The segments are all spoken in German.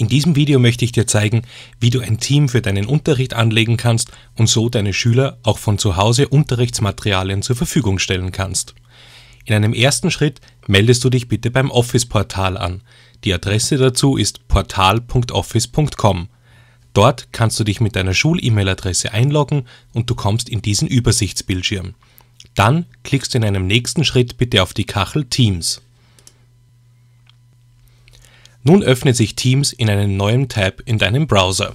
In diesem Video möchte ich dir zeigen, wie du ein Team für deinen Unterricht anlegen kannst und so deine Schüler auch von zu Hause Unterrichtsmaterialien zur Verfügung stellen kannst. In einem ersten Schritt meldest du dich bitte beim Office-Portal an. Die Adresse dazu ist portal.office.com. Dort kannst du dich mit deiner Schul-E-Mail-Adresse einloggen und du kommst in diesen Übersichtsbildschirm. Dann klickst du in einem nächsten Schritt bitte auf die Kachel Teams. Nun öffnet sich Teams in einem neuen Tab in deinem Browser.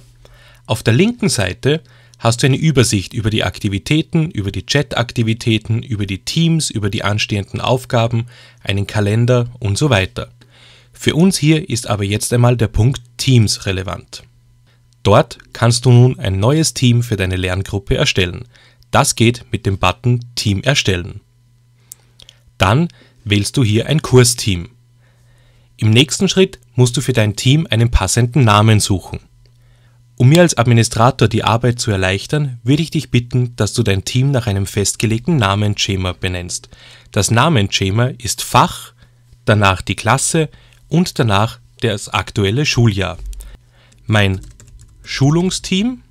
Auf der linken Seite hast du eine Übersicht über die Aktivitäten, über die Chat-Aktivitäten, über die Teams, über die anstehenden Aufgaben, einen Kalender und so weiter. Für uns hier ist aber jetzt einmal der Punkt Teams relevant. Dort kannst du nun ein neues Team für deine Lerngruppe erstellen. Das geht mit dem Button Team erstellen. Dann wählst du hier ein Kursteam. Im nächsten Schritt musst du für dein Team einen passenden Namen suchen. Um mir als Administrator die Arbeit zu erleichtern, würde ich dich bitten, dass du dein Team nach einem festgelegten Namensschema benennst. Das Namensschema ist Fach, danach die Klasse und danach das aktuelle Schuljahr. Mein Schulungsteam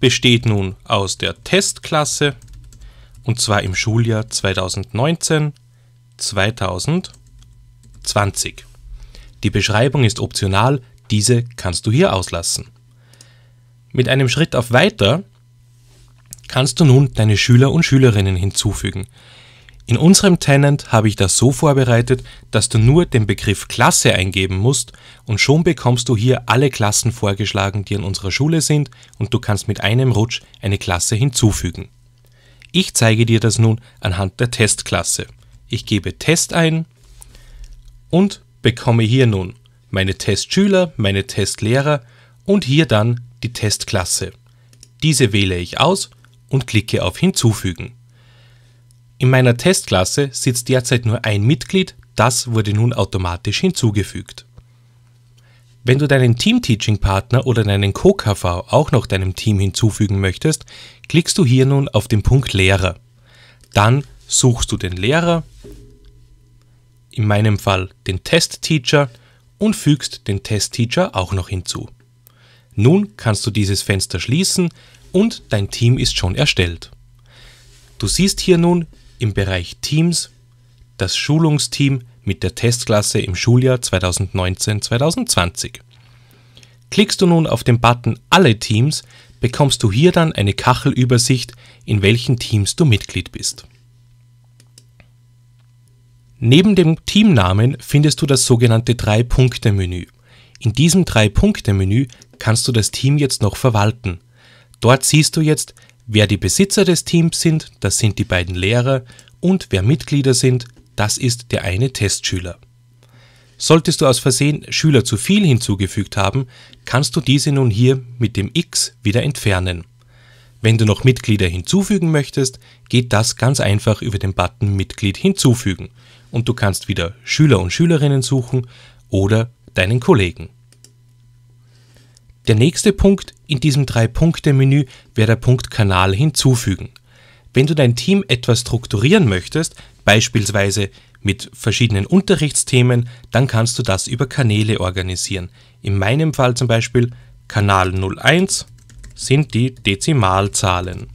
besteht nun aus der Testklasse und zwar im Schuljahr 2019 2020. Die Beschreibung ist optional, diese kannst du hier auslassen. Mit einem Schritt auf Weiter kannst du nun deine Schüler und Schülerinnen hinzufügen. In unserem Tenant habe ich das so vorbereitet, dass du nur den Begriff Klasse eingeben musst und schon bekommst du hier alle Klassen vorgeschlagen, die an unserer Schule sind und du kannst mit einem Rutsch eine Klasse hinzufügen. Ich zeige dir das nun anhand der Testklasse. Ich gebe Test ein und bekomme hier nun meine Testschüler, meine Testlehrer und hier dann die Testklasse. Diese wähle ich aus und klicke auf Hinzufügen. In meiner Testklasse sitzt derzeit nur ein Mitglied, das wurde nun automatisch hinzugefügt. Wenn du deinen Team-Teaching-Partner oder deinen Co-KV auch noch deinem Team hinzufügen möchtest, klickst du hier nun auf den Punkt Lehrer. Dann suchst du den Lehrer in meinem Fall den Test-Teacher und fügst den Test-Teacher auch noch hinzu. Nun kannst du dieses Fenster schließen und dein Team ist schon erstellt. Du siehst hier nun im Bereich Teams das Schulungsteam mit der Testklasse im Schuljahr 2019-2020. Klickst du nun auf den Button Alle Teams, bekommst du hier dann eine Kachelübersicht, in welchen Teams du Mitglied bist. Neben dem Teamnamen findest du das sogenannte Drei-Punkte-Menü. In diesem Drei-Punkte-Menü kannst du das Team jetzt noch verwalten. Dort siehst du jetzt, wer die Besitzer des Teams sind, das sind die beiden Lehrer, und wer Mitglieder sind, das ist der eine Testschüler. Solltest du aus Versehen Schüler zu viel hinzugefügt haben, kannst du diese nun hier mit dem X wieder entfernen. Wenn du noch Mitglieder hinzufügen möchtest, geht das ganz einfach über den Button Mitglied hinzufügen und du kannst wieder Schüler und Schülerinnen suchen oder deinen Kollegen. Der nächste Punkt in diesem Drei-Punkte-Menü wäre der Punkt Kanal hinzufügen. Wenn du dein Team etwas strukturieren möchtest, beispielsweise mit verschiedenen Unterrichtsthemen, dann kannst du das über Kanäle organisieren. In meinem Fall zum Beispiel Kanal 01 sind die Dezimalzahlen.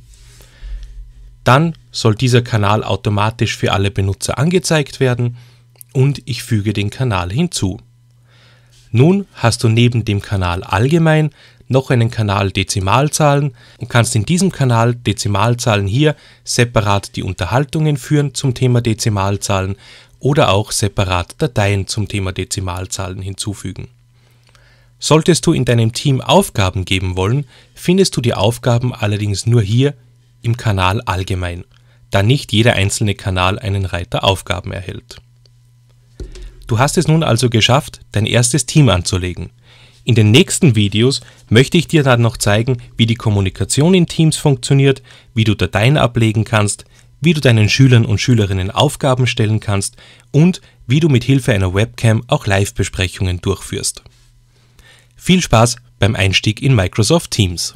Dann soll dieser Kanal automatisch für alle Benutzer angezeigt werden und ich füge den Kanal hinzu. Nun hast du neben dem Kanal allgemein noch einen Kanal Dezimalzahlen und kannst in diesem Kanal Dezimalzahlen hier separat die Unterhaltungen führen zum Thema Dezimalzahlen oder auch separat Dateien zum Thema Dezimalzahlen hinzufügen. Solltest du in deinem Team Aufgaben geben wollen, findest du die Aufgaben allerdings nur hier im Kanal allgemein da nicht jeder einzelne Kanal einen Reiter Aufgaben erhält. Du hast es nun also geschafft, dein erstes Team anzulegen. In den nächsten Videos möchte ich dir dann noch zeigen, wie die Kommunikation in Teams funktioniert, wie du Dateien ablegen kannst, wie du deinen Schülern und Schülerinnen Aufgaben stellen kannst und wie du mit Hilfe einer Webcam auch Live-Besprechungen durchführst. Viel Spaß beim Einstieg in Microsoft Teams!